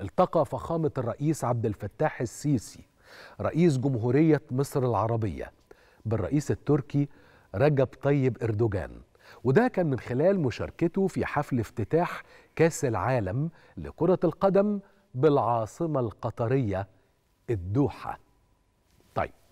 التقى فخامة الرئيس عبد الفتاح السيسي رئيس جمهورية مصر العربية بالرئيس التركي رجب طيب إردوغان وده كان من خلال مشاركته في حفل افتتاح كاس العالم لكرة القدم بالعاصمة القطرية الدوحة طيب